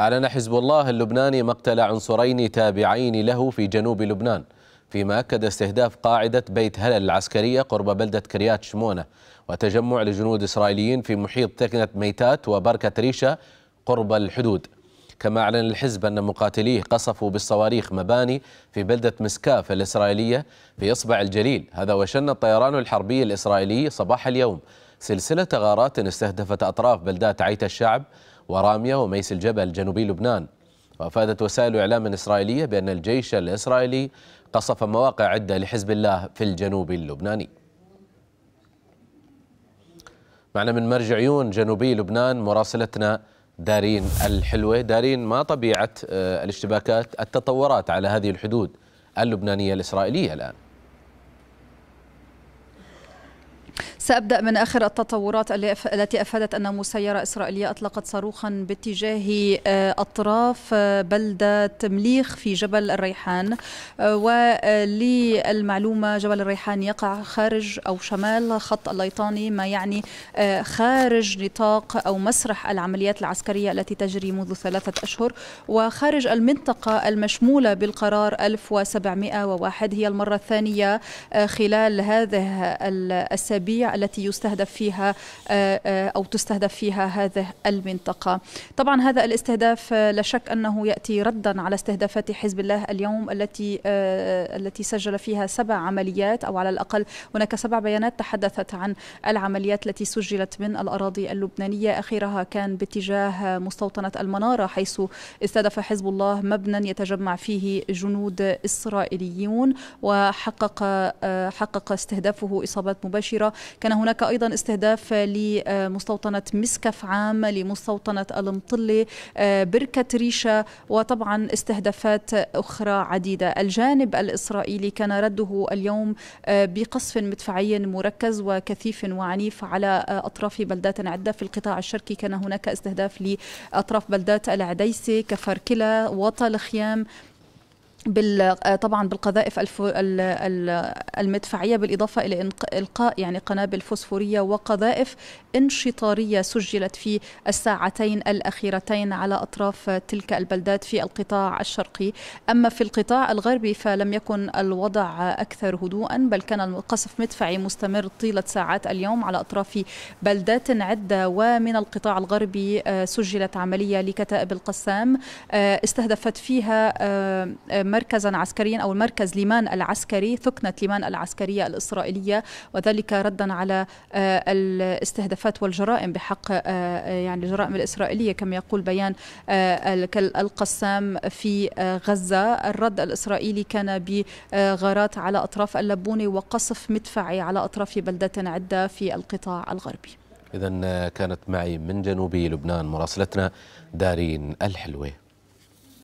أعلن حزب الله اللبناني مقتل عنصرين تابعين له في جنوب لبنان فيما أكد استهداف قاعدة بيت هلل العسكرية قرب بلدة كريات شمونة وتجمع لجنود إسرائيليين في محيط تكنة ميتات وبركة ريشة قرب الحدود كما أعلن الحزب أن مقاتليه قصفوا بالصواريخ مباني في بلدة مسكاف الإسرائيلية في إصبع الجليل هذا وشن الطيران الحربي الإسرائيلي صباح اليوم سلسلة غارات استهدفت أطراف بلدات عيت الشعب ورامية وميس الجبل جنوبي لبنان وأفادت وسائل إعلام إسرائيلية بأن الجيش الإسرائيلي قصف مواقع عدة لحزب الله في الجنوب اللبناني معنا من مرجعيون جنوبي لبنان مراسلتنا دارين الحلوة دارين ما طبيعة آه، الاشتباكات التطورات على هذه الحدود اللبنانية الإسرائيلية الآن سأبدأ من آخر التطورات التي أفادت أن مسيرة إسرائيلية أطلقت صاروخا باتجاه آه، أطراف آه، بلدة مليخ في جبل الريحان آه، وللمعلومة جبل الريحان يقع خارج أو شمال خط الليطاني ما يعني خارج نطاق أو مسرح العمليات العسكرية التي تجري منذ ثلاثة أشهر وخارج المنطقة المشمولة بالقرار 1701 هي المرة الثانية خلال هذه الأسابيع التي يستهدف فيها آه، آه، أو تستهدف فيها هذه المنطقة طبعا هذا الاستهداف آه، لا شك أنه يأتي ردا على استهدافات حزب الله اليوم التي التي سجل فيها سبع عمليات أو على الأقل هناك سبع بيانات تحدثت عن العمليات التي سجلت من الأراضي اللبنانية أخيرها كان باتجاه مستوطنة المنارة حيث استهدف حزب الله مبنى يتجمع فيه جنود إسرائيليون وحقق حقق استهدافه إصابات مباشرة كان كان هناك أيضا استهداف لمستوطنة مسكف عام لمستوطنة المطلة آه، بركة ريشة وطبعا استهدافات أخرى عديدة الجانب الإسرائيلي كان رده اليوم آه، بقصف مدفعي مركز وكثيف وعنيف على آه، أطراف بلدات عدة في القطاع الشرقي كان هناك استهداف لأطراف بلدات العديسة كفركلة خيام بال آه، طبعا بالقذائف المدفعيه بالاضافه الى القاء يعني قنابل فوسفوريه وقذائف انشطاريه سجلت في الساعتين الاخيرتين على اطراف تلك البلدات في القطاع الشرقي اما في القطاع الغربي فلم يكن الوضع اكثر هدوءا بل كان القصف مدفعي مستمر طيله ساعات اليوم على اطراف بلدات عده ومن القطاع الغربي آه، سجلت عمليه لكتائب القسام آه، استهدفت فيها مركزا عسكريا أو المركز ليمان العسكري ثكنه ليمان العسكرية الإسرائيلية وذلك ردا على آه، الاستهدافات والجرائم بحق آه، آه، يعني الجرائم الإسرائيلية كما يقول بيان القسام في غزة الرد الإسرائيلي كان بغارات على أطراف اللبونة وقصف مدفعي على أطراف بلدات عدة في القطاع الغربي إذا كانت معي من جنوب لبنان مراسلتنا دارين الحلوه